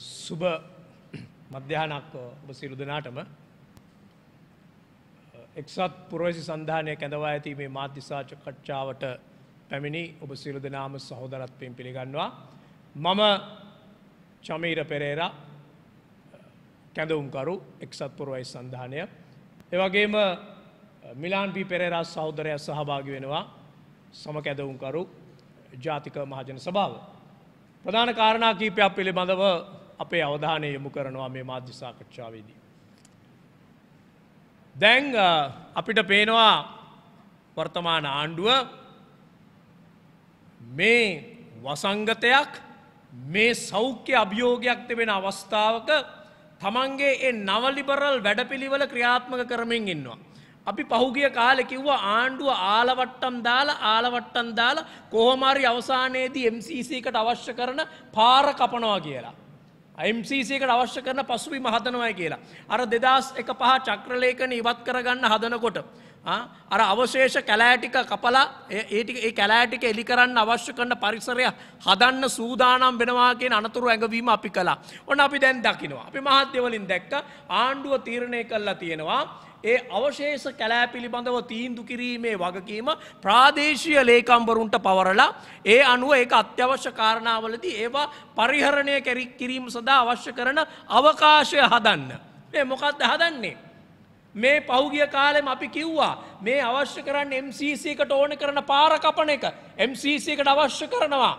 සුබ මධ්‍යහනක් ඔබ සිරු දෙනාටම එක්සත් පුරවැසි සන්ධානය කැඳවා ඇති මේ මාධ්‍යසාච කච්චාවට පැමිණි ඔබ සිරු දෙනාම සහෝදරත්වයෙන් පිළිගන්නවා. මම චමීර පෙරේර කැඳවුම්කරු එක්සත් පුරවයිස් සන්ධානය. එවගේම මිලාන් පි පෙරේරා සහෝදරය සහභාගි වෙනවා සම කැදවුම්කරු ජාතික මහජන සභාව. ප්‍රධාන කාරණා කීපයක් පිළිබඳව අපේ අවධානය යොමු කරනවා මේ මාධ්‍ය සාකච්ඡාවේදී. දැන් අපිට පේනවා වර්තමාන ආණ්ඩුව මේ වසංගතයක් මේ සෞඛ්‍ය අභියෝගයක් තිබෙන අවස්ථාවක තමන්ගේ ඒ නවලිබරල් වැඩපිළිවල ක්‍රියාත්මක කරමින් ඉන්නවා. අපි පහුගිය කාලෙ කිව්ව ආණ්ඩුව ආලවට්ටම් දාලා ආලවට්ටම් දාලා කොහොමරි අවසානයේදී MCCකට අවශ්‍ය කරන පාර කපනවා කියලා. අයිම්සීසේකට අවශ්‍ය කරන පසුබිම හදනවයි කියලා. අර දෙදස් එක පහ චක්‍රලේකන ඉවත් කරගන්න හදනකොට. අර අවශේෂ කැලෑටික කපලා ඒටික ඒ කැලෑටික එලි කරන්න අවශ්‍ය කරන පරිසරය හදන්න සූදානම් වෙනවාගේ අනතුරු ඇඟවීම අපි කලා ඔන්න අපි දැන් දකිනවා. අපි මහත්‍යවලින් දැක්ක ආණ්ඩුව තීරණය කල්ලා තියෙනවා. ඒ අවශේෂ කැලෑ පිළිබඳව තීන්දු කිරීමේ වගකීම ප්‍රාදේශීය ලේකම්වරුන්ට පවරලා ඒ අනුව ඒක අත්‍යවශ්‍ය කාරණාවලදී ඒවා පරිහරණය කිරීම සඳහා අවශ්‍ය කරන අවකාශය හදන්න. මේ මොකක්ද හදන්නේ. මේ පෞගිය කාලෙම අපි කිව්වා මේ අවශ්‍ය කරන්න MCCකට ඕන කරන පාර කපන එක MCCකට අවශ්‍ය කරනවා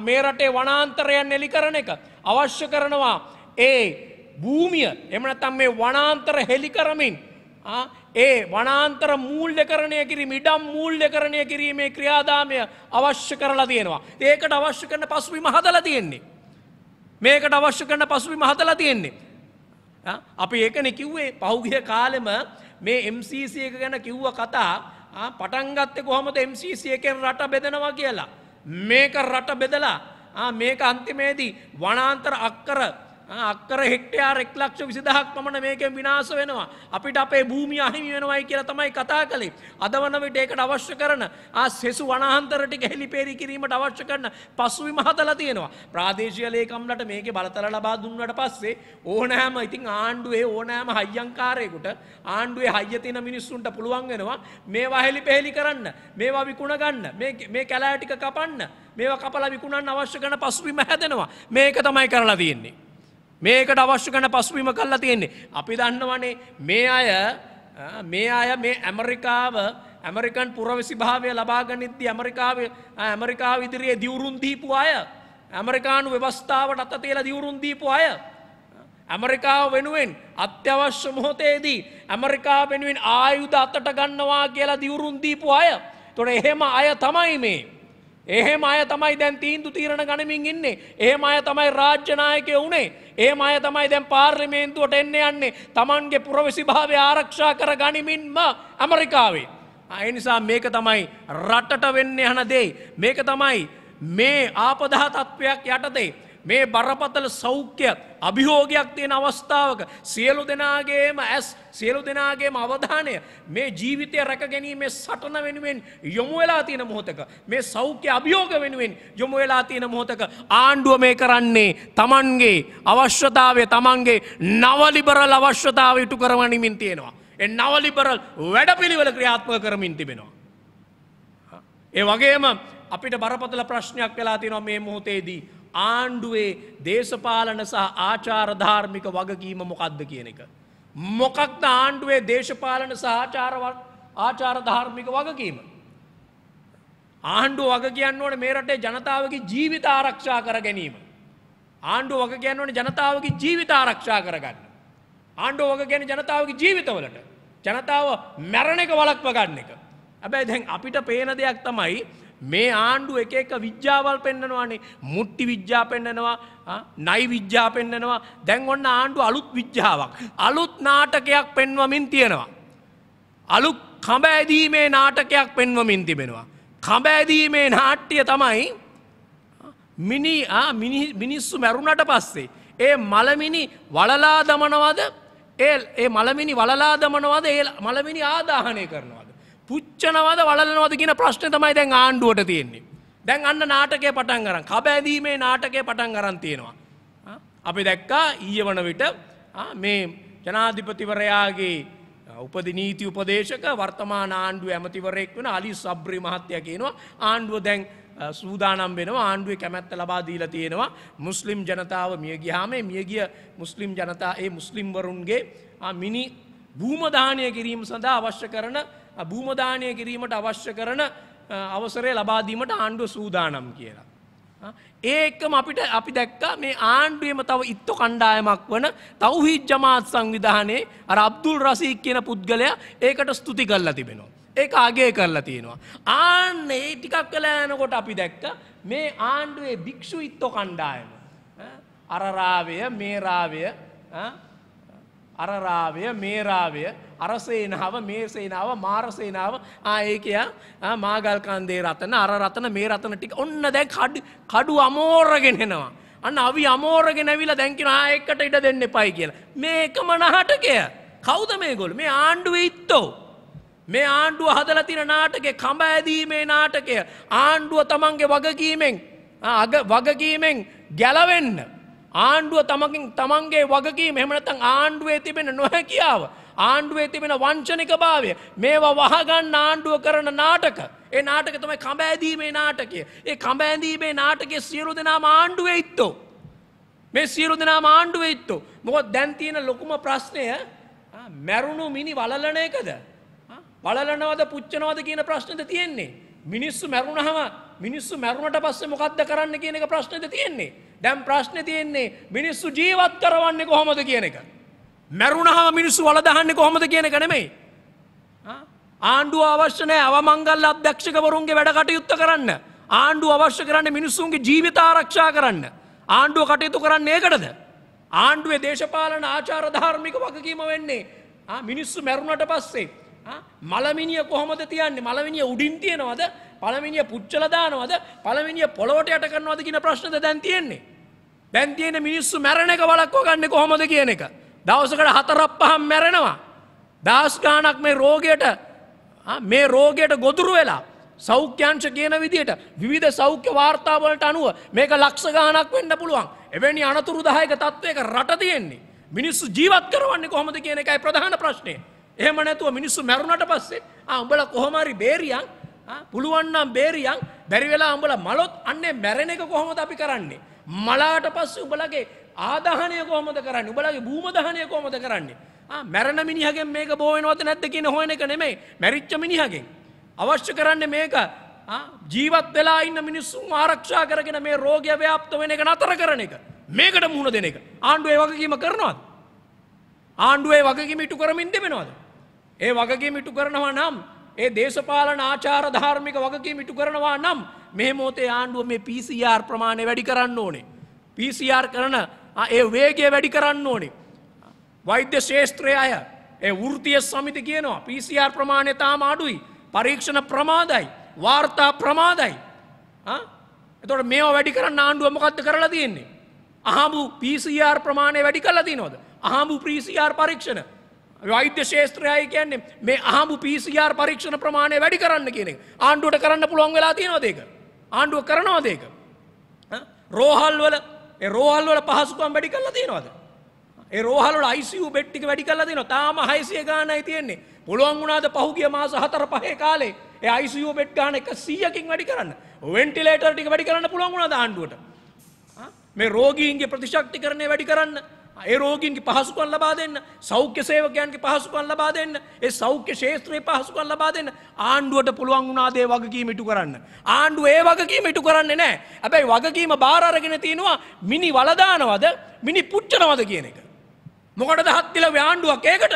මේ රටේ වනාන්තරයන් එලි කරන එක අවශ්‍ය කරනවා ඒ භූමිය එමනතම් මේ වනාන්තර හෙලි කරමින් ඒ වනාන්තර මූල්්‍ය කරණය කිරීම ඉඩම් මූල්්‍ය කරණය කිරීමේ ක්‍රියාදාමය අවශ්‍ය කරලා තියෙනවා ඒකට අවශ්‍ය කරන පසුවි මහදල තියෙන්නේ මේකට අවශ්‍ය කරන පසුවි මහදල තියෙන්නේ අපි ඒකන කිව්වේ පෞගිය කාලෙම මේ MCC එක ගැන කිව්ව කතා පටන්ගත්තෙ කොහොමද MCC එකෙන් රට බෙදෙනවා කියලා. මේක රට බෙදලා මේක අන්තිමේදී වනාන්තර අක්කර අක්කර හෙක්ටයා රෙක්ලක්ෂ විසිදහක් පමණ මේකෙන් විනාස වෙනවා. අපිට අපේ භූමි අහිමි වෙනවයි කියලා තමයි කතා කළේ. අද වන විට ඒකට අවශ්‍ය කරන ආ සෙසු වනාන්තර ටික හෙලිපේරි කිරීමට අවශ්‍ය කරන පසුවිම හදලා තියෙනවා. ප්‍රාදේශීය ලේකම්ලට මේකේ බලතල ලබා දුන්නට පස්සේ ඕනෑම ඉතින් ආණ්ඩුවේ ඕනෑම හයියංකාරයෙකුට ආණ්ඩුවේ හයිය තියෙන මිනිස්සුන්ට පුළුවන් වෙනවා මේවා හෙලිපෙහෙලි කරන්න, මේවා විකුණ ගන්න, මේ මේ කැලෑ ටික කපන්න, මේවා කපලා විකුණන්න අවශ්‍ය කරන පසුබිම හැදෙනවා. මේක තමයි කරලා තියෙන්නේ. මේකට අවශ්‍ය කන පසුබිම කල්ලා තියෙන්නේ. අපි දන්නවනේ මේ අය මේ අය මේ ඇමරිකාව ඇමරිකන් පුරවිසිභාවය ලබාගනිද්දි ඇමරිකාව ඇමරිකාව ඉදිරියේ දියුරුන් දීපු අය. ඇමරිකානු ව්‍යවස්ථාවට අත තියලා දියුරුන් දීපු අය. ඇමරිකාව වෙනුවෙන් අත්‍යවශ්‍ය මොහොතේදී ඇමරිකාව වෙනුවෙන් ආයුධ අතට ගන්නවා කියලා දියුරුන් දීපු අය. එතකොට එහෙම අය තමයි මේ. එහෙම අය තමයි දැන් තීන්දු තීරණ ගනිමින් ඉන්නේ. එහෙම අය තමයි රාජ්‍ය නායකය වුණේ. එහෙම අය තමයි දැන් පාර්ලිමේන්තුවට එන්න යන්නේ. Tamange පුරවැසිභාවය ආරක්ෂා කර ගනිමින්ම ඇමරිකාවේ. ඒ නිසා මේක තමයි රටට වෙන්න යන දේ. මේක තමයි මේ ආපදා තත්වයක් යටතේ මේ බරපතල සෞඛ්‍ය අභිහෝගයක් තියෙන අවස්ථාවක සියලු දෙනාගේම ඇස් සියලු දෙනාගේම අවධානය මේ ජීවිතය රැකගැනීමේ සටන වෙනුවෙන් යොමු වෙලා තියෙන මොහොතක මේ සෞඛ්‍ය අභියෝග වෙනුවෙන් යොමු වෙලා තියෙන මොහොතක ආණ්ඩුව මේ කරන්නේ තමන්ගේ අවශ්‍යතාවය තමන්ගේ නවලිබරල් අවශ්‍යතාව ඉටු කරවනිමින් තියෙනවා. එ නවලිබරල් වැඩපිළිවෙල ක්‍රියාත්මක කරමින් තිබෙනවා. ඒ වගේම අපිට බරපතල ප්‍රශ්නයක් වෙලා තියෙනවා මේ මොහොතේදී ආණ්ඩුවේ දේශපාලන සහ ආචාරධාර්මික වගකීම මොකක්ද කියන එක. මොකක්ද ආණ්ඩුවේ දේශපාලන සහචාරවත් ආචාරධාර්මික වගකීම. ආණ්ඩු වග කියන්න ඕන මේ රටේ ජනතාවගේ ජීවිත ආරක්ෂා කර ගැනීම. ආණ්ඩු වග කියන්න ඕන ජනතාවගේ ජීවිත ආරක්ෂා කරගන්න. ආණ්ඩු වග ගැන ජනතාවගේ ජීවිතවලට. ජනතාව මැරණ එක වලක්ව ගන්න එක. ඇබැයි දැන් අපිට පේන දෙයක් තමයි මේ ආණ්ඩු එක එක විද්‍යාවල් පෙන්න්නනවානේ මුට්ටි විද්‍යා පෙන්න්නනවා නයි විද්‍යා පෙන්න්නනවා දැන් ඔන්න ආණ්ඩු අලුත් විද්‍යාවක්. අලුත් නාටකයක් පෙන්වමින් තියෙනවා. අලු කඹෑදීමේ නාටකයක් පෙන්වමින් තිබෙනවා. කඹෑදීමේ නාට්‍යය තමයි මිනි මිනිස්සු මැරුණට පස්සේ. ඒ මලමිනි වලලා දමනවද ඒ මලමිනි වලලා දමනවද ඒ මලමිනි ආදාහනය කරනවා. පුච්චනවද වලනවද කියන ප්‍රශ්න තමයි දැන් ආණ්ඩුවට තියෙන්නේ. දැන් අන්න නාටකය පටන් අරන් කබෑදීමේ නාටකය පටන් අරන් තියෙනවා. අපි දැක්කා ඊය වන විට මේ ජනාධිපතිවරයාගේ උපදි නීති උපදේශක වර්තමාන ආණ්ඩුව ඇමතිවරයෙක් වෙන අලි සබ්‍රි මහත්තය කියනවා ආණ්ඩුව දැන් සූදානම් වෙනවා ආණ්ඩුවේ කැමැත්ත ලබා දීලා තියෙනවා මුස්ලිම් ජනතාව මිය ගියාම මිය ගිය මුස්ලිම් ජනතා ඒ මුස්ලිම් වරුන්ගේ මිනි භූමදානය කිරීම සඳහා අවශ්‍ය කරන භූමදානය කිරීමට අවශ්‍ය කරන අවසරය ලබාදීමට ආණ්ඩුව සූදානම් කියලා. ඒකම අපිට අපි දැක්ක මේ ආණ්ඩුවම තව ඉත්ත කණ්ඩායමක් වන තවහිත් ජමාත් සංවිධානයේ අර අබ්දුල් රසීක් කියන පුද්ගලයා ඒකට ස්තුති කල්ලා තිබෙනවා. ඒක අගේ කරලා තියෙනවා. ආන්නේ ටිකක් කලා යනකොට අපි දැක්ක මේ ආණ්ඩුවේ භික්‍ෂු ඉත්ත කණ්ඩායම. අරරාවය මේරාවය අරරාවය මේරාවය අරසේනාව මේසේනාව මාරසේනාව ආඒකයා මාගල්කන්දේ රතන අර රතන මේ රතන ටික ඔන්න දැ කඩු අමෝරගෙනෙනවා. අන්න අවි අමෝරගෙනැවිල දැකින ආයෙක්කට ඉඩ දෙන්න පයි කියලා. මේකම නහටකය කෞද මේ ගොල් මේ ආණ්ඩුව ඉත්තෝ. මේ ආණ්ඩුව හදල තින නාටකේ කඹ ඇදීමේ නාටකය ආණ්ඩුව තමන්ගේ වගකීමෙන් අග වගකීමෙන් ගැලවෙන්න. ආණ්ඩුව තමකින් තමන්ගේ වගකී මෙමනතන් ආණ්ඩුවේ තිබෙන නොහැකියාව. ආණ්ඩුවේ තිබෙන වංචනික භාවය. මේවා වහගන්න ආණ්ඩුව කරන නාටක. ඒ නාටක තමයි කඹෑදීමේ නාටකය. ඒ කඹෑදීමේ නාටකයේ සියලු දෙනාම ආණ්ඩුවේ ඉත්තෝ. මේ සියලු දෙනාම ආණ්ඩුවේ ඉත්තෝ. මොකද දැන් තියෙන ලොකුම ප්‍රශ්නය මැරුණු මිනි වලලන එකද? වලලනවද පුච්චනවද කියන ප්‍රශ්නද තියෙන්නේ. මිනිස්සු මැරුණහම මිනිස්සු මැරුණට පස්සේ මොකද්ද කරන්න කියන එක ප්‍රශ්නද තියෙන්නේ. දැම් ප්‍රශ්න තියෙන්නේ මිනිස්සු ජීවත් කරවන්නේ කොහොමද කියන එක. මැරුණහා මිනිස්සු වලදහන්නේ කොහොමද කියන එක නෙමෙයි. ආණ්ඩුව අවශ්‍ය නෑ අවමංගල් අධ්‍යක්ෂකවරුන්ගේ වැඩ කටයුත්ත කරන්න. ආණ්ඩුව අවශ්‍ය කරන්න මිනිස්සුන්ගේ ජීවිත ආරක්ෂා කරන්න. ආණ්ඩුව කටයුතු කරන්න ඒකටද. ආණ්ඩුවේ දේශපාලන ආචාර ධාර්මික වගකීම වෙන්නේ. මිනිස්සු මැරුණට පස්සේ මළමිනිිය කොහොමද තියන්නේ මළමිනිිය උඩින් තියෙනවද පළමිනිිය පුච්චලදානවද පළමිනිිය පොලොට යට කරනවද කියන ප්‍රශ්නද දැන් තියෙන්නේ. දැන් තියෙන මිනිස්සු මැරණ එක වලක්කෝ ගන්න කොහොමද කියන එක. දවසකට හතරක් පහම් මැරෙනවා. දස්ගානක් මේ රෝගයට මේ රෝගයට ගොදුරු වෙලා සෞඛ්‍යංශ කියන විදියට විධ සෞඛ්‍ය වාර්තාවලට අනුව මේක ලක්ෂ ගානක් වෙන්න පුළුවන්. එවැනි අනතුරු දහයක තත්ත්වයක රට තියෙන්නේ. මිනිස්සු ජීවත් කරවන්නේ කොහොමද කියන එකයි ප්‍රධාන ප්‍රශ්නය. එහෙම නැතුව මිනිස්සු මැරුණට පස්සේ අඹල කොහොමරි බේරියන් පුළුවන්නම් බේරියන් බැරිවෙලා අඹල මලොත් අන්නේ මැරෙන එක කොහොමද අපි කරන්නේ. මලාට පස්සේ උඹලගේ ආදහනය කොහොමද කරන්න උඹලගේ භූමදහනය කොහොමද කරන්නේ. මැරණ මිනිහගෙන් මේක බෝවෙනවත නැත්ත කියන හොයන එක නෙමේ මැරිච්ච මිනිහගෙන්. අවශ්‍ය කරන්න මේක ජීවත් වෙලා ඉන්න මිනිස්සුන් ආරක්ෂා කරගෙන මේ රෝගය ව්‍යාප්ත වෙන එක නතර කරන එක. මේකට මුහුණ දෙන එක. ආණ්ඩුවේ වගකීම කරනවාද. ආණ්ඩුවේ වගකීම ඉටු කරමින් දෙමෙනවාද. ඒ වගගේ මිටු කරනවා නම් ඒ දේශපාලන ආචාර ධාර්මික වගකී මිටු කරනවා නම් මේ මෝතේ ආණ්ඩුව මේ පිසිR ප්‍රමාණය වැඩි කරන්න ඕනේ. පිසිR කරන ඒ වේගය වැඩි කරන්න ඕනේ. වෛද්‍ය ශේෂත්‍රය අය ඒ වෘතිය සමිති කියනවා පිසිR ප්‍රමාණය තාම අඩුයි පරීක්ෂණ ප්‍රමාදයි වාර්තා ප්‍රමාදයි. එතොට මේ වැඩි කරන්න ආණ්ඩුව මොකක්ද කරලා තියෙන්නේ. අහමු පිසිR ප්‍රමාණය වැඩි කරලා තිනොද. අහමු ප්‍රීසිR පරීක්ෂණ වෛද්‍ය ශේත්‍රයයි කියන්නේ මේ අහමු පිසිR පරීක්ෂණ ප්‍රමාණය වැඩි කරන්න කියන එක. ආණ්ඩුවට කරන්න පුළුවන් වෙලා තියෙනවා දෙක. ආණ්ඩුව කරනවා දෙක. රෝහල් වල ඒ රෝහල් වල පහසුකම් වැඩි කරලා තියෙනවද? ඒ රෝහල් වල ICU බෙඩ් ටික වැඩි කරලා තියෙනවා. තාම 600 ගානයි තියෙන්නේ. පුළුවන් වුණාද පහුගිය මාස 4 5 කාලේ ඒ ICU බෙඩ් ගාන 100කින් වැඩි කරන්න. වෙන්ටිලේටර් ටික වැඩි කරන්න පුළුවන් වුණාද ආණ්ඩුවට? මේ රෝගීන්ගේ ප්‍රතිශක්තිකරණය වැඩි කරන්න. අයරෝගීන්ගේ පහසුකන් ලබා දෙන්න සෞඛ්‍ය සේවකයන්ගේ පහසුකන් ලබා දෙන්න ඒ සෞඛ්‍ය ශේත්‍රයේ පහසුකන් ලබා දෙන්න ආණ්ඩුවට පුළුවන් වුණාදේ වගකීම ඉටු කරන්න. ආණ්ඩුව ඒ වගකීම ඉටු කරන්නේ නෑ හැබැයි වගකීම බාරගෙන තියෙනවා මිනි වලදානවද මිනි පුච්චනවද කියන එක. මොකටද හත්තිල ආණ්ඩුවක් ඒකට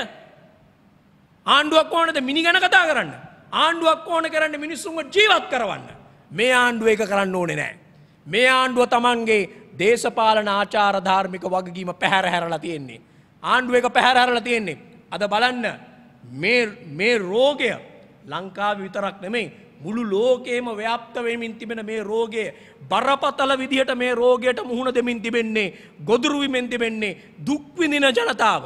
ආණ්ඩුවක් ඕනද මිනි ගැන කතා කරන්න ආණ්ඩුවක් ඕන කරන්න මිනිස්සුන්ව ජීවත් කරවන්න මේ ආණ්ඩුව එක කරන්න ඕනේ නෑ. මේ ආණ්ඩුව තමන්ගේ දේශපාලන ආචාර ධාර්මික වගකීම පැහැර හැරලා තියෙන්නේ. ආණ්ඩුව එක පැහැර හැරලා තියෙන්නේ. අද බලන්න මේ රෝගය ලංකාව විතරක් නෙමෙයි මුළු ලෝකේම ව්‍යාප්ත වෙමින් තිබෙන මේ රෝගය බරපතල විදිහට මේ රෝගයට මුහුණ දෙමින් තිබෙන්නේ ගොදුරු විමෙන් තිබෙන්නේ දුක් විඳින ජනතාව.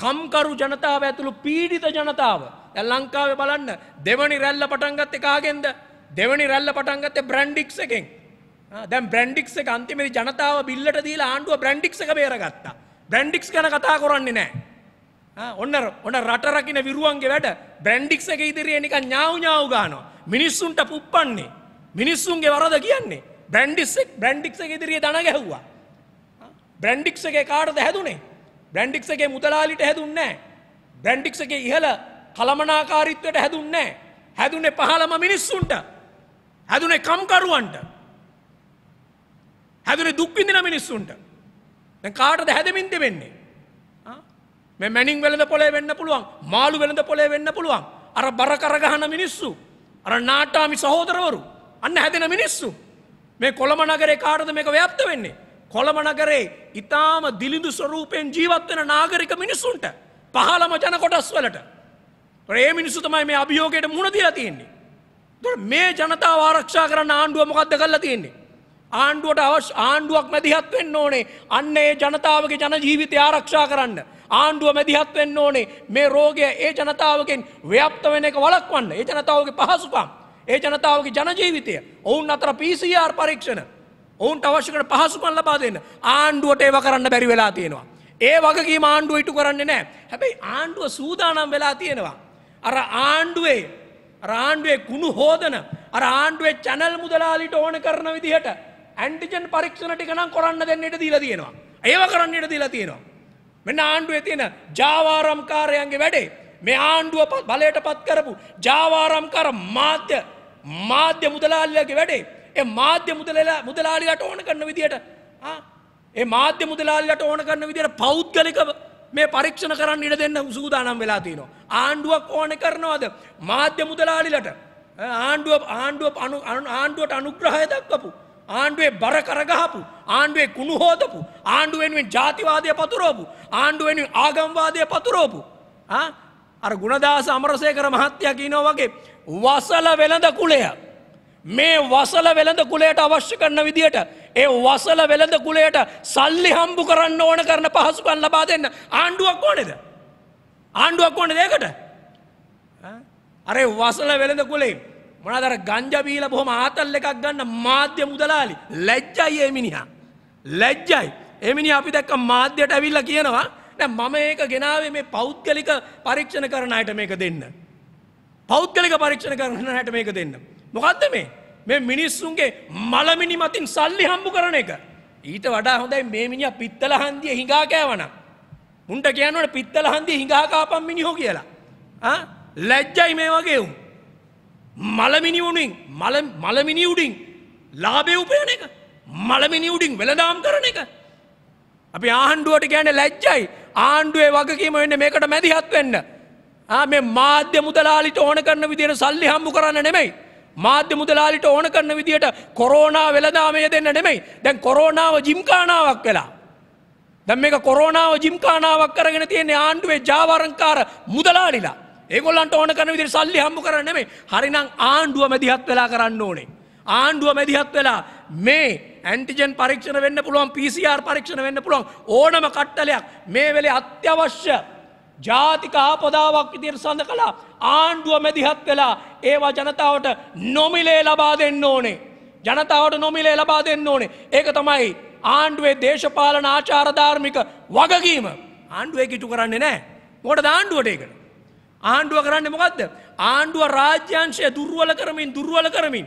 කම්කරු ජනතාව ඇතුළු පීඩිත ජනතාව. දැන් ලංකාවේ බලන්න දෙවනි රැල්ල පටන් ගත්තේ කාගෙන්ද? දෙවනි රැල්ල පටන් ගත්තේ බ්‍රැන්ඩික්ස් එකෙන්. දැම් බ්‍රන්ඩික්ස එක අන්තිමරි ජනතාව බිල්ලට දීලා ආණ්ඩුව බ්‍රන්ඩික්ස එක බේරගත්තා. බ්‍රන්ඩික්ස් ගැන කතා කරන්නේ නෑ. ඔන්න ඔන්න රට රකින්න විරුවන්ගේ වැඩ බ්‍රන්ඩික්ස එක ඉදිරියේ නිකන් ඥාව් ඥාව් ගානවා. මිනිස්සුන්ට පුප්පන්නේ. මිනිස්සුන්ගේ වරද කියන්නේ. බ්‍රන්ඩික්ස් එක බ්‍රන්ඩික්ස් එක ඉදිරියේ දණ ගැහුවා. බ්‍රන්ඩික්ස් එකේ කාටද හැදුනේ? බ්‍රන්ඩික්ස් එකේ මුදලාලිට හැදුන්නේ නෑ. බ්‍රන්ඩික්ස් එකේ ඉහළ කලමනාකාරීත්වයට හැදුන්නේ නෑ. හැදුනේ පහළම මිනිස්සුන්ට. හැදුනේ කම්කරුවන්ට. හැදුනේ දුක්විඳන මිනිස්සුන්ට කාටද හැදමින්ද වෙන්නේ. මෙ මැනිින් වෙලද පොලේ වෙන්න පුළුවන් මාළු වෙලඳ පොලේ වෙන්න පුළුවන් අර බර කරගහන මිනිස්සු. අර නාටාමි සහෝදරවරු අන්න හැදෙන මිනිස්සු. මේ කොළම නගරේ කාටද මේක ව්‍යප්ත වෙන්නේ. කොළම නගරේ ඉතාම දිලිඳු ස්වරූපයෙන් ජීවත්වෙන නාගරික මිනිස්සුන්ට පහළම ජන කොටස් වලට. ඒ මිනිස්සු තමයි මේ අභියෝගයට මුණදීලා තියෙන්නේ. මේ ජනතාව ආරක්ෂා කරන්න ආණ්ඩුව මොකක්ද කරලා තියෙන්නේ. ආණ්ඩුවට අවශ්‍ය ආණ්ඩුවක් මැදිහත් වෙන්න ඕනේ අන්න ඒ ජනතාවගේ ජන ජීවිතය ආරක්ෂා කරන්න ආණ්ඩුව මැදිහත් වෙන්න ඕනේ මේ රෝගය ඒ ජනතාවගෙන් ව්‍යාප්ත වෙන එක වළක්වන්න ඒ ජනතාවගේ පහසුකම් ඒ ජනතාවගේ ජන ජීවිතය ඔවුන් අතර PCR පරීක්ෂණ ඔවුන්ට අවශ්‍ය කරන පහසුකම් ලබා දෙන්න ආණ්ඩුවට ඒව කරන්න බැරි වෙලා තියෙනවා ඒ වගකීම ආණ්ඩුව ඉටු කරන්නේ නැහැ හැබැයි ආණ්ඩුව සූදානම් වෙලා තියෙනවා අර ආණ්ඩුවේ ආණ්ඩුවේ කුණු හෝදන අර ආණ්ඩුවේ චැනල් මුදලාලිට ඕන කරන විදිහට ඇන්ටිජන් පරීක්ෂණ ටික නම් කරන්න දෙන්න ඉඩ දීලා තියෙනවා. ඒව කරන්න ඉඩ දීලා තියෙනවා. මෙන්න ආණ්ඩුවේ තියෙන ජාවාරම්කාරයන්ගේ වැඩේ මේ ආණ්ඩුව බලයටපත් කරපු ජාවාරම්කාර මාධ්‍ය මාධ්‍ය මුදලාලියගේ වැඩේ. ඒ මාධ්‍ය මුදලලා මුදලාලියට ඕන කරන විදියට ආ ඒ මාධ්‍ය මුදලාලියට ඕන කරන විදියට පෞද්ගලිකව මේ පරීක්ෂණ කරන්න ඉඩ දෙන්න සූදානම් වෙලා තියෙනවා. ආණ්ඩුවක් ඕන කරනවද මාධ්‍ය මුදලාලිලට ආණ්ඩුව ආණ්ඩුව ආණ්ඩුවට අනුග්‍රහය දක්වපු ආණ්ඩුවේ බර කරගහපු ආණ්ඩුවේ කුණු හෝදපු ආණ්ඩුවෙන්ුවෙන් ජාතිවාදය පතුරෝපු ආණ්ඩුවෙන් ආගම්වාදය පතුරෝපු අර ගුණදාස අමරසේකර මහත්තයක් කියනෝ වගේ වසල වෙළඳ කුලය මේ වසල වෙළඳ කුලයට අවශ්‍ය කරන විදියට ඒ වසල වෙළඳ කුලයට සල්ලි හම්බු කරන්න ඕන කරන පහසුකන් ලබා දෙන්න ආණ්ඩුවක් ඕනෙද ආණ්ඩුවක් ඕන දෙකට අරේ වසල වෙළඳ කුලේ මොනදර ගංජබීල බොහොම ආතල් එකක් ගන්න මාධ්‍ය මුදලාලි ලැජ්ජයි ඒ මිනිහා. ලැජ්ජයි. එමිනි අපි දැක්ක මාධ්‍යයට ඇවිල්ල කියනවා නැ මම ඒක ගෙනාවේ මේ පෞද්ගලික පරීක්ෂණ කරන අයට මේක දෙන්න. පෞද්ගලික පරීක්ෂණ කරන අයට මේක දෙන්න. මොකක්ද මේ මේ මිනිස්සුන්ගේ මලමිනි මතින් සල්ලි හම්බු කරන එක. ඊට වඩා හොඳයි මේ මිනිහ පිත්තල හන්දිය හිඟා කෑවන. උන්ට කියනවට පිත්තල හන්දිය හිඟාකාපම් මිනිහෝ කියලා. ලැජ්ජයි මේ වගේ උන්. මලමිනි උඩින් මල මලමිනි උඩින් ලාභය උපයන එක මලමිනි උඩින් වෙළඳාම් කරන එක අපි ආණ්ඩුවට කියන්නේ ලැජ්ජයි ආණ්ඩුවේ වගකීම වෙන්න මේකට මැදිහත් වෙන්න ආ මේ මාධ්‍ය මුදලාලිට ඕන කරන විදියට සල්ලි හම්බ කරන්න නෙමෙයි මාධ්‍ය මුදලාලිට ඕන කරන විදියට කොරෝනා වෙළඳාමය දෙන්න නෙමෙයි දැන් කොරෝනාව ජිම්කානාවක් වෙලා දැන් මේක කොරෝනාව ජිම්කානාවක් කරගෙන තියෙන්නේ ආණ්ඩුවේ ජාවාරංකාර මුදලාලිලා ඒගොල්ලන්ට ඕන කරන විදිහට සල්ලි හම්බ කරන්නේ නෙමෙයි. හරිනම් ආණ්ඩුව මැදිහත් වෙලා කරන්න ඕනේ. ආණ්ඩුව මැදිහත් වෙලා මේ ඇන්ටිජන් පරීක්ෂණ වෙන්න පුළුවන් PCR පරීක්ෂණ වෙන්න පුළුවන් ඕනම කට්ටලයක් මේ වෙලේ අත්‍යවශ්‍ය ජාතික ආපදාවක් විදිහට සඳ කළා ආණ්ඩුව මැදිහත් වෙලා ඒවා ජනතාවට නොමිලේ ලබා දෙන්න ඕනේ. ජනතාවට නොමිලේ ලබා දෙන්න ඕනේ. ඒක තමයි ආණ්ඩුවේ දේශපාලන ආචාරධාර්මික වගකීම ආණ්ඩුවේ කිටු කරන්නේ නෑ මොකට ආණ්ඩුවට ඒකට ආණ්ඩුව කරන්න මොකක්ද. ආණ්ඩුව රාජ්‍යංශය දුර්ුවල කරමින් දුර්ුවල කරමින්.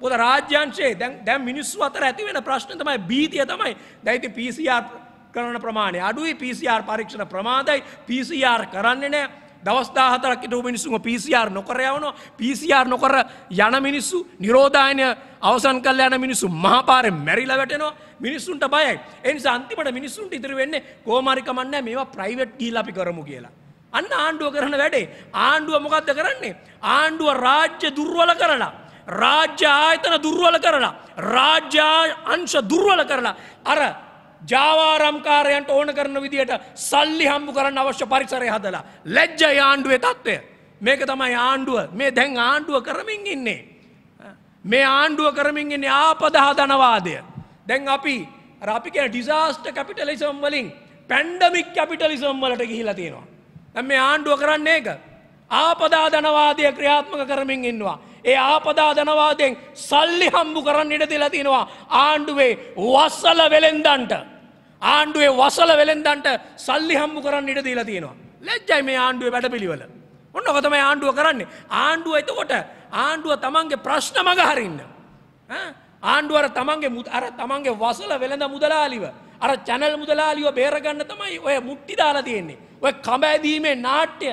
පොද රාජ්‍යංශයේ දැම් මිනිස්සු අතර ඇතිවෙන ප්‍රශ්න තමයි බීතිය තමයි දැයිති පිසිR කරන ප්‍රමාණය අඩුයි පිසිR පරීක්ෂණ ප්‍රමාදයි පිසිR කරන්නේ නෑ දවස්දාහතරක් ඉට මිනිස්සුම පිසිR නොකර යවන පිසිR නොකර යන මිනිස්සු නිරෝධායනය අවසන් කල් යන මිනිස්සු මහපාරය මැරිල වැටනවා මිනිස්සුන්ට බයයි එනි සන්තිමට මිනිස්සුන්ට ඉතිරි වෙන්නේ කෝමරිකමන්න මේවා ප්‍රයිවට් ගීල අපි කරමු කියලා. අන්න ආණ්ඩුව කරන වැඩේ ආණ්ඩුව මොකක්ද කරන්නේ ආණ්ඩුව රාජ්‍ය දුර්වල කරලා රාජ්‍ය ආයතන දුර්වල කරලා රාජ්‍ය අංශ දුර්වල කරලා අර ජාවාරම්කාරයන්ට ඕන කරන විදියට සල්ලි හම්බු කරන්න අවශ්‍ය පරිසරය හදලා ලැජ්ජ ආණ්ඩුවේ තත්ත්වය මේක තමයි ආණ්ඩුව මේ දැන් ආණ්ඩුව කරමින් ඉන්නේ මේ ආණ්ඩුව කරමින් ඉන්නේ ආපදා ධනවාදය දැන් අපි අපි කියන ඩිසාස්ටර් කැපිටලිසම් වලින් පැන්ඩමික් කැපිටලිසම් වලට ගිහිලා තියෙනවා දැන් මේ ආණ්ඩුව කරන්නේ ඒක. ආපදා ධනවාදය ක්‍රියාත්මක කරමින් ඉන්නවා. ඒ ආපදා ධනවාදයෙන් සල්ලි හම්බු කරන්න ඉඩ දීලා තිනවා ආණ්ඩුවේ වස්සල වෙලෙන්දන්ට. ආණ්ඩුවේ වසල වෙලෙන්දන්ට සල්ලි හම්බු කරන්න ඉඩ දීලා තියෙනවා. ලැජ්ජයි මේ ආණ්ඩුවේ වැඩපිළිවෙල. ඔන්න ඔක තමයි ආණ්ඩුව කරන්නේ. ආණ්ඩුව එතකොට ආණ්ඩුව තමන්ගේ ප්‍රශ්න මගහරින්න. ආණ්ඩුව අර තමන්ගේ අර තමන්ගේ වසල වෙළඳ මුදලාලිව අර චැනල් මුදලාලිව බේරගන්න තමයි ඔය මුට්ටි දාලා තියෙන්නේ. ඔය කඹඇදීමේ නාට්‍ය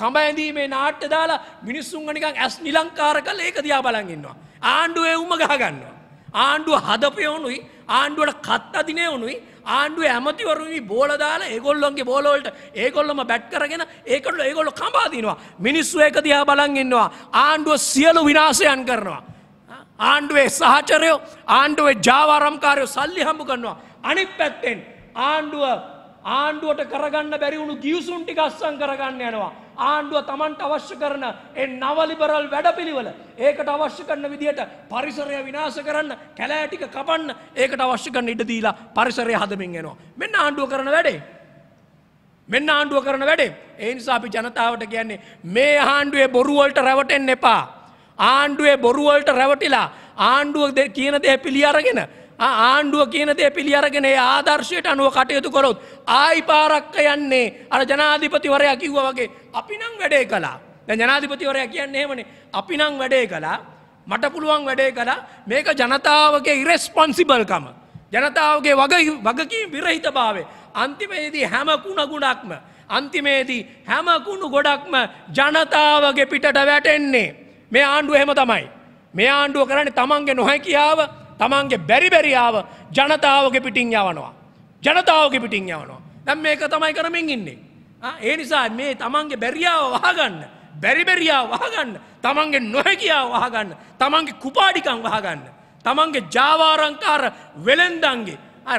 කඹඇදීමේ නාට්‍ය දාලා මිනිස්සුන් නිකන් ඇස් නිලංකාර කල් ඒක දයා බලගන්නවා. ආණ්ඩුව එවුම ගහගන්නවා. ආණ්ඩුව හදපයවනුයි ආණ්ඩුවට කත් අදිනේ වනුයි ආණ්ඩුව ඇමතිවරුනි බෝල දාලා ඒගොල්ලොන්ගේ බෝලවලට ඒගොල්ලොම බැට් කරගෙන ඒකොල්ල ඒගොල්ල කම්බාදිනවා මිනිස්සු ඒක දිහා බලන් ඉන්නවා ආණ්ඩුව සියලු විනාශයන් කරනවා ආණ්ඩුවේ සහචරයෝ ආණ්ඩුවේ ජාවාරම්කාරයෝ සල්ලි හම්බ කරනවා අනිත් පැත්තෙන් ආණ්ඩුව ආණ්ඩුවට කරගන්න බැරි වුණු ගිවිසුම් ටික අස්සම් කරගන්න යනවා. ආණ්ඩුව Tamanට අවශ්‍ය කරන ඒ නවලිබරල් වැඩපිළිවෙල ඒකට අවශ්‍ය කරන විදිහට පරිසරය විනාශ කරන්න, කැලෑ ටික කපන්න ඒකට අවශ්‍ය කරන ඉඩ දීලා පරිසරය හදමින් යනවා. මෙන්න ආණ්ඩුව කරන වැඩේ. මෙන්න ආණ්ඩුව කරන වැඩේ. ඒ නිසා අපි ජනතාවට කියන්නේ මේ ආණ්ඩුවේ බොරු වලට රැවටෙන්න එපා. ආණ්ඩුවේ බොරු වලට රැවටිලා ආණ්ඩුව කියන දේ පිළි අරගෙන ආණ්ඩුව කියන දේ පිළි අරගෙන ඒ ආදර්ශයට අනුව කටයුතු කරොත් ආයි පාරක්ක යන්නේ අර ජනාධිපතිවරයා කිව්වා වගේ අපි නම් වැඩේ කළා. දැන් ජනාධිපතිවරයා කියන්නේ එහෙමනේ අපි නම් වැඩේ කළා. මට පුළුවන් වැඩේ කළා. මේක ජනතාවගේ ඉරෙස්පොන්සිබල්කම. ජනතාවගේ වගේ වගකීම් විරහිතභාවය. අන්තිමේදී හැම කුණගුණක්ම අන්තිමේදී හැම කුණු ගොඩක්ම ජනතාවගේ පිටට වැටෙන්නේ. මේ ආණ්ඩුව එහෙම තමයි. මේ ආණ්ඩුව කරන්නේ තමන්ගේ නොහැකියාව තමන්ගේ බැරිබැරිාව ජනතාවගේ පිටිං යවනවා. ජනතාවගේ පිටිං යවනවා. දැම් මේක තමයි කරමින් ඉන්නේ. ඒ නිසා මේ තමන්ගේ බැරිියාව වහගන්න. බැරිබැරිියාව වහගන්න තමන්ගේ නොහැකියාව වහගන්න තමන්ගේ කුපාඩිකං වහගන්න. තමන්ගේ ජාවාරංකාර වෙළෙන්දන්ගේ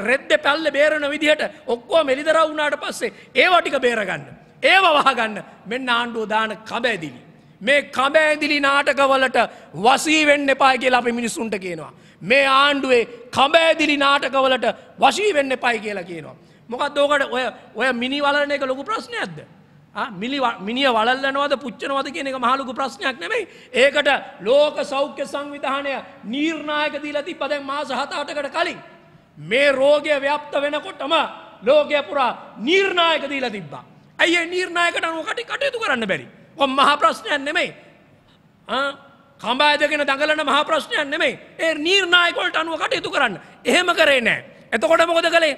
රෙද්ද පැල්ල බේරණ විදිහට ඔක්කෝ මෙලිදර වුණාට පස්සේ ඒවටික බේරගන්න. ඒව වහගන්න මෙන්න ආණ්ඩුව දාන කබැදිලි. මේ කබෑදිලි නාටකවලට වසී වෙන්න එපා කියලා අපි මිනිස්සුන්ට කියනවා. මේ ආණ්ඩුවේ කබෑදිලි නාටකවලට වශී වෙන්න එපයි කියලා කියනවා. මොකක් දෝකට ඔය ඔය මිනි වලන එක ලොකු ප්‍රශ්නයක්ද. මිලි මිනිිය වලල්ලනවද පුච්චනවද කියන එක මහලුකු ප්‍රශ්නයක් නෙමයි ඒකට ලෝක සෞඛ්‍ය සංවිධානය නීර්ණයක දීලා තිබ්බදැන් මාස හතාටකට කලින්. මේ රෝගය ව්‍යප්ත වෙනකොටම ලෝකය පුරා නිර්ණයක දීලා තිබ්බා. ඇයි නිර්ණයකට අනුකටි කටයුතු කරන්න බැරි. ඔ මහ ප්‍රශ්නයක් නෙමෙයි කම්බා දෙගෙන දඟලන මහ ප්‍රශ්නයක් නෙමෙයි ඒ නීර්ණායකොල්ට අනුව කටයුතු කරන්න එහෙම කරේ නෑ එතකොට මොකද කළේ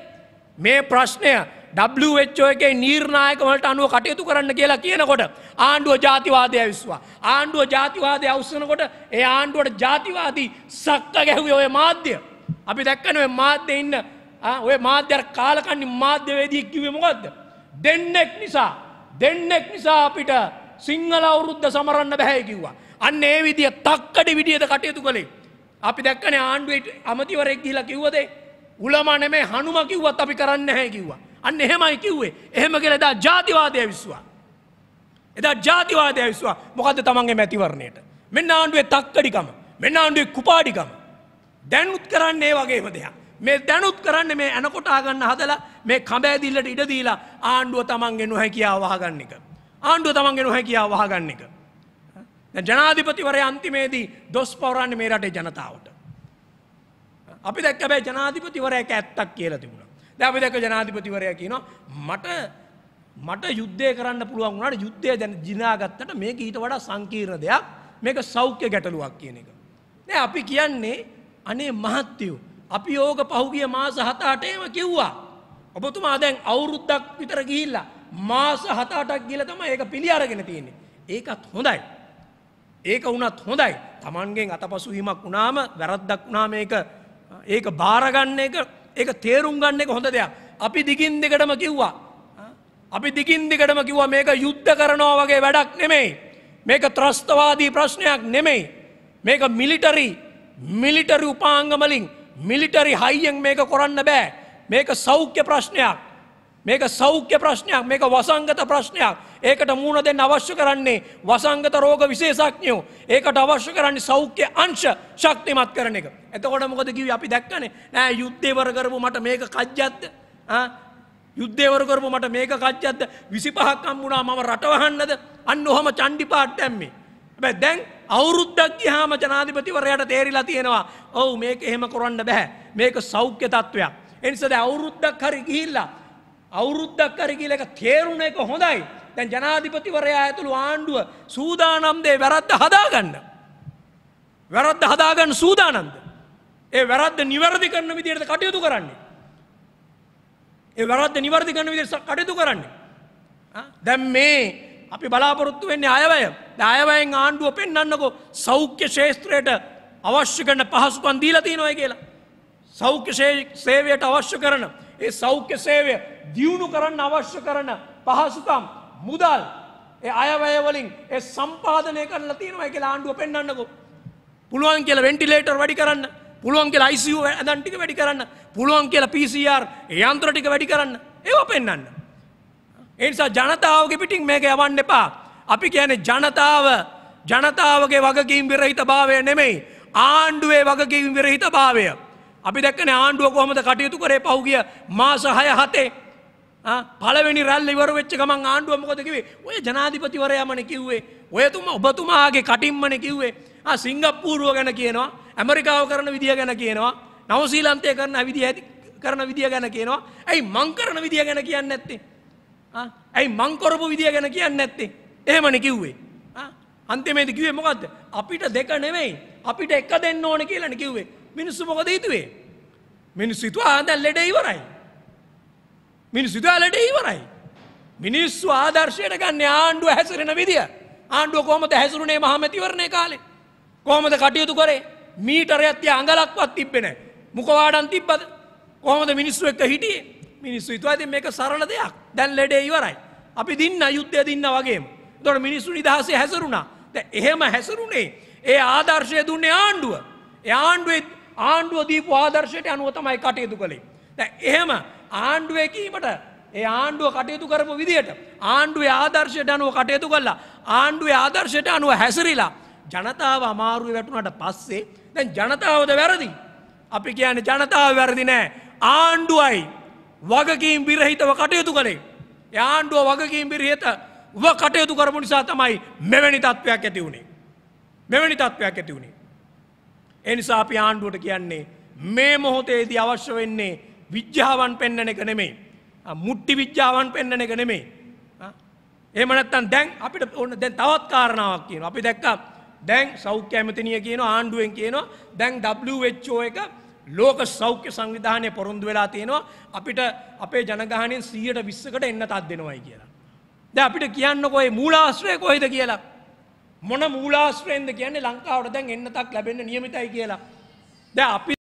මේ ප්‍රශ්නය ෝ එකේ නිර්ණයකවලට අනුව කටයුතු කරන්න කියලා කියනකොට ආණ්ඩුව ජාතිවාදය විස්වා. ආණ්ඩුව ජාතිවාදය අවස්සනකොට ඒ ආණ්ඩුවට ජාතිවාදී සක්ක ගැහුවේ ඔය මාධ්‍ය. අපි දැක්කන ඔය මාධ්‍ය ඉන්න ඔය මාධ්‍යර කාලකන්නේ මාධ්‍යවේදී කිවේ මොකක්ද. දෙන්නෙක් නිසා දෙන්නෙක් නිසා අපිට සිංහල අවුරුද්ධ සමරන්න බැහැ කිව්වා. අන්න ඒ විදිය තක්කඩි විදියට කටයුතු කළේ. අපි දැක්කන ආණ්ඩුවට අමතිවරෙක් ගිහිලා කිව්වදේ උලමා නෙමේ හනුම කිව්වත් අපි කරන්න නැහැ කිව්වා. අන්න එහෙමයි කිව්වේ. එහෙම කියලා එදා ජාතිවාදය විශ්වා. එදා ජාතිවාදය විශ්වා. මොකද්ද තමන්ගේ මැතිවරණයට? මෙන්න ආණ්ඩුවේ තක්කඩිකම. මෙන්න ආණ්ඩුවේ කුපාඩිකම. දැනුත් කරන්නේ වගේම දෙයක්. මේ දැනුත් කරන්න මේ ඇනකොටා ගන්න හදලා මේ කඹෑදිල්ලට ඉඩ දීලා ආණ්ඩුව තමන්ගේ නොහැකියාව වහගන්න එක. ආණ්ඩුව තමන්ගෙන හැකියාව වහගන්න එක. ජනාධිපතිවරය අන්තිමේදී දොස් පවරන්න මේ රටේ ජනතාවට. අපි දැක්ක බෑ ජනාධිපතිවරයක ඇත්තක් කියලා තිබුණා. දැන් අපි දැක්ක ජනාධිපතිවරයා කියනවා මට මට යුද්ධය කරන්න පුළුවන් වුණාට යුද්ධය දැන් දිනාගත්තට මේක ඊට වඩා සංකීර්ණ දෙයක්. මේක සෞඛ්‍ය ගැටලුවක් කියන එක. නෑ අපි කියන්නේ අනේ මහත්තයෝ අපි යෝග පහුගිය මාස හත අටේම කිව්වා. ඔබතුමා දැන් අවුරුද්දක් විතර ගිහිල්ලා මාස හත අටක් ගිල තම ඒක පිළි අරගෙන තියෙන්නේ. ඒකත් හොඳයි. ඒක වුණත් හොඳයි. Tamanගෙන් අතපසු වීමක් වුණාම වැරද්දක් වුණාම ඒක ඒක බාරගන්න එක ඒක තේරුම් ගන්න එක හොඳ දෙයක්. අපි දිගින් දෙකටම කිව්වා. අපි දිගින් දෙකටම කිව්වා මේක යුද්ධ කරනවා වගේ වැඩක් නෙමෙයි. මේක ත්‍රස්තවාදී ප්‍රශ්නයක් නෙමෙයි. මේක මිලිටරි මිලිටරි උපාංගමලින් මිලිටරි හයියෙන් මේක කරන්න බෑ. මේක සෞඛ්‍ය ප්‍රශ්නයක්. මේක සෞඛ්‍ය ප්‍රශ්නයක් මේක වසංගත ප්‍රශ්නයක් ඒකට මූුණ දෙන්න අවශ්‍ය කරන්නේ වසංගත රෝග විශේෂක්ඥයෝ ඒකට අවශ්‍ය කරන්නේ සෞඛ්‍ය අංශ ශක්තිමත් කරන එක එතකොට මොකද කිව අපි දැක්කනේ නෑ යුද්ධේවර කරපු මට මේක කජ්ජත්ද යුද්ධේවර කරපු මට මේක කච්චත්ද විසිපහක්කම් වුණා මම රටවහන්නද අන්න ඔහම චණ්ඩි පාට් ඇම්මේ බැ දැන් අවුරුද්දක් ගියාම ජනාධිපතිවරයාට තේරිලා තියෙනවා ඔව් මේක එහෙම කරන්න බෑ මේක සෞඛ්‍ය තත්ත්වයක් එනිසා දැන් අවුරුද්දක් හරි ගිහිල්ලා අවුරුද්දක් කර කියල එක තේරුණ එක හොඳයි දැන් ජනාධිපතිවරයා ඇතුළු ආණ්ඩුව සූදානම්දේ වැරද්ද හදාගන්න. වැරද්ද හදාගන්න සූදානන්ද. ඒ වැරද්ද නිවැරදි කරන විදියට කටයුතු කරන්නේ. ඒ වැරද්ද නිවර්දි කරන විදියට කටයුතු කරන්නේ. දැන් මේ අපි බලාපොරොත්තු වෙන්නේ අයවැය. අයවැයෙන් ආණ්ඩුව පෙන්වන්නකෝ සෞඛ්‍ය ශේෂත්‍රයට අවශ්‍ය කරන පහසුකම් දීලා තියෙනවා කියලා. සෞඛ්‍ය සේවයට අවශ්‍ය කරන ඒ සෞඛ්‍ය සේවය දියුණු කරන්න අවශ්‍ය කරන පහසුකම් මුදල් ඒ අයවයවලින් ඒ සම්පාධනය කරලා තියෙනවා කියලා ආණ්ඩුව පෙන්න්නකෝ. පුළුවන් කියල වෙන්ටිලේටර් වැඩි කරන්න පුළුවන් කියලා ICU ඇදන්ටික වැඩි කරන්න පුළුවන් කියලා PCR යන්ත්‍රටික වැඩි කරන්න ඒව පෙන්න්න. එනිසා ජනතාවගේ පිටින් මේක යවන්න එපා. අපි කියන ජනතාව ජනතාවගේ වගකින් විරහිත භාවය නෙමෙයි ආණ්ඩුවේ වගකින් විරහිත භාවය. අපි දැක්කන ආණ්ඩුව කොහොමද කටයුතු කරේ පහුගිය මාස හය හතේ පළවෙනි රැල් ඉවර වෙච්ච ගමන් ආණ්ඩුව මොකද කිව්වේ ඔය ජනාධිපතිවරයාමනේ කිව්වේ ඔයතුමා ඔබතුමාගේ කටින්මනේ කිව්වේ ආ සිංගප්පූරුව ගැන කියනවා ඇමරිකාව කරන විදිය ගැන කියනවා නවසීලන්තය කරන විදිය ඇති කරන විදිය ගැන කියනවා ඇයි මං කරන විදිය ගැන කියන්නේ නැත්තේ ඇයි මං කරපු විදිය ගැන කියන්නේ නැත්තේ එහෙමනේ කිව්වේ අන්තිමේදී කිව්වේ මොකද්ද අපිට දෙක නෙමෙයි අපිට එක දෙන්න ඕන කියලානේ කිව්වේ මිනිස්සු මොකද හිතුවේ. මිනිස්සු හිතුවා ආ දැන් ලෙඩේ ඉවරයි. මිනිස්සු හිතුවා ලෙඩේ ඉවරයි. මිනිස්සු ආදර්ශයට ගන්න ආණ්ඩුව හැසිරෙන විදිය. ආණ්ඩුව කොහොමද හැසිරුණේ මහමැතිවරණේ කාලේ? කොහොමද කටයුතු කරේ? මීටරයක් තිය අඟලක්වත් තිබ්බේ නැහැ. මුඛවාඩම් තිබ්බද? කොහොමද මිනිස්සු එක්ක හිටියේ? මිනිස්සු හිතුවා ඉතින් මේක සරල දෙයක්. දැන් ලෙඩේ ඉවරයි. අපි දින්න යුද්ධය දින්න වගේම. එතකොට මිනිස්සු නිදහසේ හැසිරුණා. දැන් එහෙම හැසිරුණේ ඒ ආදර්ශය දුන්නේ ආණ්ඩුව. ඒ ආණ්ඩුවේ ආණ්ඩුව දීපු ආදර්ශයට අනුව තමයි කටයුතු කළේ. දැ එහෙම ආණ්ඩුව එකීමට ඒ ආණ්ඩුව කටයුතු කරපු විදියට ආණ්ඩුවේ ආදර්ශයට අනුව කටයුතු කල්ලා ආණ්ඩුවේ ආදර්ශයට අනුව හැසිරිලා ජනතාව අමාරුව වැටුනට පස්සේ දැන් ජනතාවද වැරදි. අපි කියන්නේ ජනතාව වැරදි නෑ ආණ්ඩුවයි වගකීම් බිරහිතව කටයුතු කළේ. යාණ්ඩුව වගකීම් බිරිහත ව කටයුතු කරපු නිසා තමයි මෙවැනි තත්ත්වයක් ඇති වුණේ. මෙවැනි තත්ත්වයක් ඇති වුණේ. එනිසා අපි ආණ්ඩුවට කියන්නේ මේ මොහොතේදී අවශ්‍ය වෙන්නේ විද්‍යාවන් පෙන්වන එක නෙමෙයි. මුට්ටි විද්‍යාවන් පෙන්වන එක නෙමෙයි. එහෙම නැත්නම් දැන් අපිට ඕන දැන් තවත් කාරණාවක් කියනවා. අපි දැක්කා දැන් සෞඛ්‍ය ඇමතිනිය කියනවා ආණ්ඩුවෙන් කියනවා දැන් WHO එක ලෝක සෞඛ්‍ය සංවිධානය පොරොන්දු වෙලා තියෙනවා අපිට අපේ ජනගහනෙන් 120කට එන්න තත් දෙනවයි කියලා. දැන් අපිට කියන්නකෝ මේ මූලාශ්‍රය කොහෙද කියලා. මොන මූලාශ්‍රයෙන්ද කියන්නේ ලංකාවට දැන් එන්නතක් ලැබෙන්න නියමිතයි කියලා. දැන් අපි